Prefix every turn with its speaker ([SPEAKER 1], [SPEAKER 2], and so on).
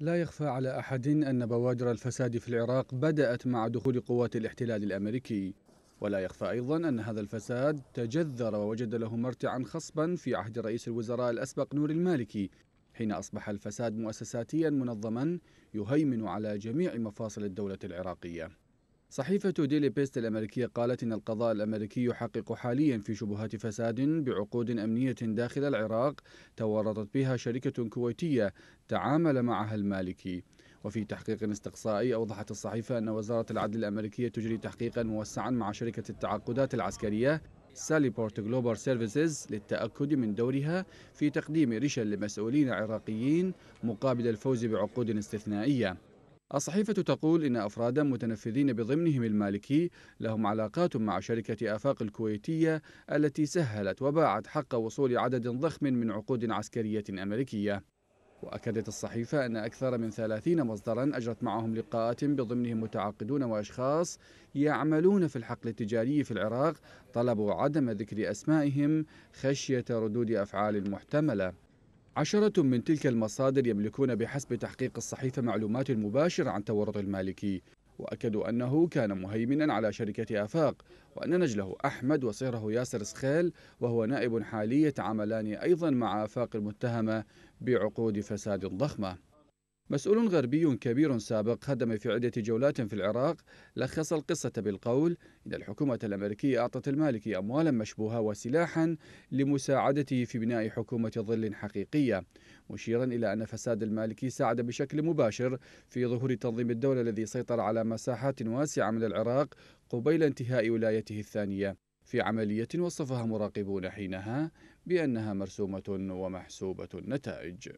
[SPEAKER 1] لا يخفى على أحد أن بوادر الفساد في العراق بدأت مع دخول قوات الاحتلال الأمريكي ولا يخفى أيضا أن هذا الفساد تجذر ووجد له مرتعا خصبا في عهد رئيس الوزراء الأسبق نور المالكي حين أصبح الفساد مؤسساتيا منظما يهيمن على جميع مفاصل الدولة العراقية صحيفة ديلي بيست الأمريكية قالت إن القضاء الأمريكي يحقق حاليا في شبهات فساد بعقود أمنية داخل العراق تورطت بها شركة كويتية تعامل معها المالكي وفي تحقيق استقصائي أوضحت الصحيفة أن وزارة العدل الأمريكية تجري تحقيقا موسعا مع شركة التعاقدات العسكرية سالي بورت جلوبال سيرفيسز للتأكد من دورها في تقديم رشا لمسؤولين عراقيين مقابل الفوز بعقود استثنائية الصحيفة تقول إن أفرادا متنفذين بضمنهم المالكي لهم علاقات مع شركة آفاق الكويتية التي سهلت وباعت حق وصول عدد ضخم من عقود عسكرية أمريكية وأكدت الصحيفة أن أكثر من ثلاثين مصدرا أجرت معهم لقاءات بضمنهم متعاقدون وأشخاص يعملون في الحقل التجاري في العراق طلبوا عدم ذكر أسمائهم خشية ردود أفعال محتملة عشرة من تلك المصادر يملكون بحسب تحقيق الصحيفة معلومات مباشرة عن تورط المالكي وأكدوا أنه كان مهيمنا على شركة آفاق وأن نجله أحمد وصهره ياسر سخيل وهو نائب حالي يتعاملان أيضا مع آفاق المتهمة بعقود فساد ضخمة مسؤول غربي كبير سابق خدم في عدة جولات في العراق لخص القصة بالقول إن الحكومة الأمريكية أعطت المالكي أموالا مشبوهة وسلاحا لمساعدته في بناء حكومة ظل حقيقية مشيرا إلى أن فساد المالكي ساعد بشكل مباشر في ظهور تنظيم الدولة الذي سيطر على مساحات واسعة من العراق قبيل انتهاء ولايته الثانية في عملية وصفها مراقبون حينها بأنها مرسومة ومحسوبة النتائج